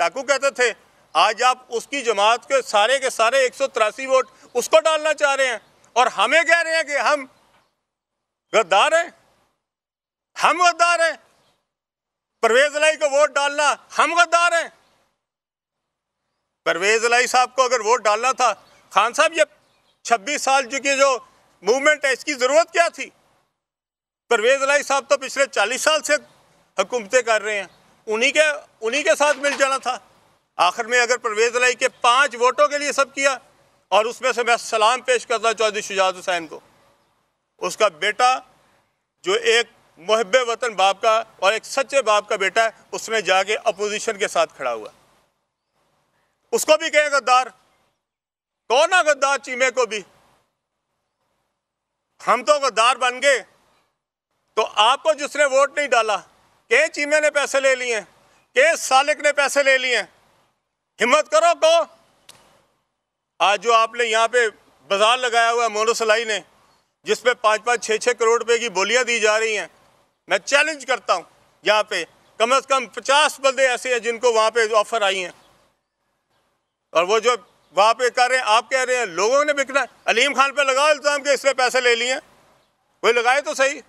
डाकू कहते थे आज आप उसकी जमात के सारे के सारे एक वोट उसको डालना चाह रहे हैं और हमें कह रहे हैं कि हम गद्दार हैं हम गद्दार हैं परवेज लाई को वोट डालना हम गद्दार हैं परवेज लाई साहब को अगर वोट डालना था खान साहब ये 26 साल जो की जो मूवमेंट है इसकी ज़रूरत क्या थी परवेज लाई साहब तो पिछले 40 साल से हुकूमतें कर रहे हैं उन्हीं के उन्हीं के साथ मिल जाना था आखिर में अगर परवेज लाई के पाँच वोटों के लिए सब किया और उसमें से मैं सलाम पेश करता चौधरी शुजात हुसैन को उसका बेटा जो एक महब वतन बाप का और एक सच्चे बाप का बेटा है उसने जाके अपोजिशन के साथ खड़ा हुआ उसको भी कहे गद्दार कौन है गद्दार चीमे को भी हम तो गद्दार बन गए तो आपको जिसने वोट नहीं डाला के चीमे ने पैसे ले लिए के सालिक ने पैसे ले लिए हिम्मत करो को तो। आज जो आपने यहाँ पे बाजार लगाया हुआ है मोनोसलाई ने जिसपे पाँच पाँच छः छः करोड़ रुपए की बोलियाँ दी जा रही हैं मैं चैलेंज करता हूँ यहाँ पे कम से कम पचास बंदे ऐसे हैं जिनको वहाँ पे ऑफर आई हैं और वो जो वहाँ पे कर रहे हैं आप कह रहे हैं लोगों ने बिकना अलीम खान पे लगाओ इल्ज़ाम के इसने पैसे ले लिए कोई लगाए तो सही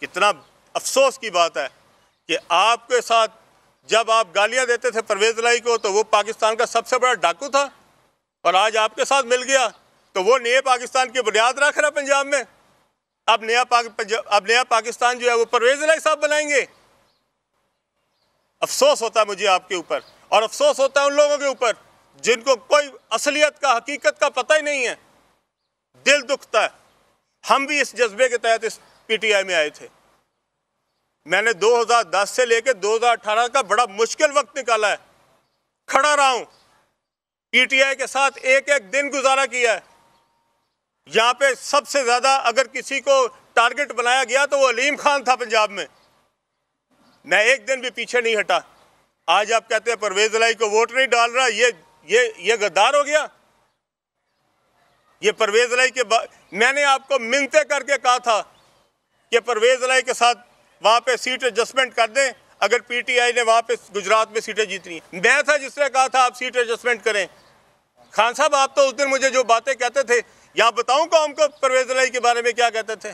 कितना अफसोस की बात है कि आपके साथ जब आप गालियां देते थे परवेज लाई को तो वो पाकिस्तान का सबसे बड़ा डाकू था और आज आपके साथ मिल गया तो वो नए पाकिस्तान की बुनियाद रख रहा पंजाब में अब नया अब नया पाकिस्तान जो है वो परवेज लाई साहब बनाएंगे अफसोस होता है मुझे आपके ऊपर और अफसोस होता है उन लोगों के ऊपर जिनको कोई असलियत का हकीकत का पता ही नहीं है दिल दुखता है हम भी इस जज्बे के तहत इस पीटीआई में आए थे मैंने 2010 से लेकर 2018 का बड़ा मुश्किल वक्त निकाला है खड़ा रहा हूं पीटीआई के साथ एक एक दिन गुजारा किया है यहां पे सबसे ज़्यादा अगर किसी को टारगेट बनाया गया तो वो अलीम खान था पंजाब में मैं एक दिन भी पीछे नहीं हटा आज आप कहते हैं परवेज लाई को वोट नहीं डाल रहा ये ये ये गद्दार हो गया ये परवेज लाई के मैंने आपको मिनते करके कहा था कि परवेज़ अलाई के साथ वहाँ पे सीट एडजस्टमेंट कर दें अगर पीटीआई ने वहाँ पे गुजरात में सीटें जीतनी मैं था जिसने कहा था आप सीट एडजस्टमेंट करें खान साहब आप तो उस दिन मुझे जो बातें कहते थे या बताऊँ कौम को परवेज़ अलाई के बारे में क्या कहते थे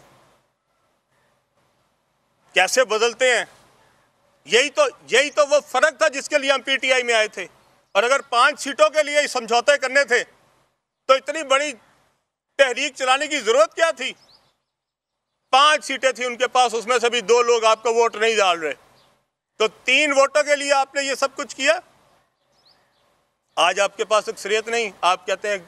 कैसे बदलते हैं यही तो यही तो वो फ़र्क था जिसके लिए हम पीटीआई में आए थे और अगर पांच सीटों के लिए समझौते करने थे तो इतनी बड़ी तहरीक चलाने की ज़रूरत क्या थी पांच सीटें थी उनके पास उसमें से भी दो लोग आपका वोट नहीं डाल रहे तो तीन वोटों के लिए आपने ये सब कुछ किया आज आपके पास अक्सरियत नहीं आप कहते हैं